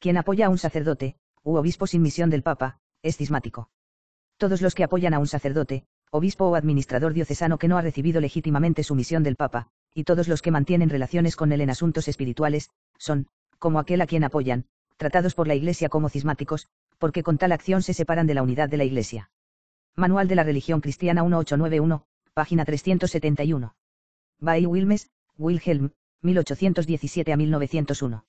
Quien apoya a un sacerdote, u obispo sin misión del Papa, es cismático. Todos los que apoyan a un sacerdote, obispo o administrador diocesano que no ha recibido legítimamente su misión del Papa, y todos los que mantienen relaciones con él en asuntos espirituales, son, como aquel a quien apoyan, tratados por la Iglesia como cismáticos, porque con tal acción se separan de la unidad de la Iglesia. Manual de la Religión Cristiana 1891, página 371. Bay Wilmes, Wilhelm, 1817 1901.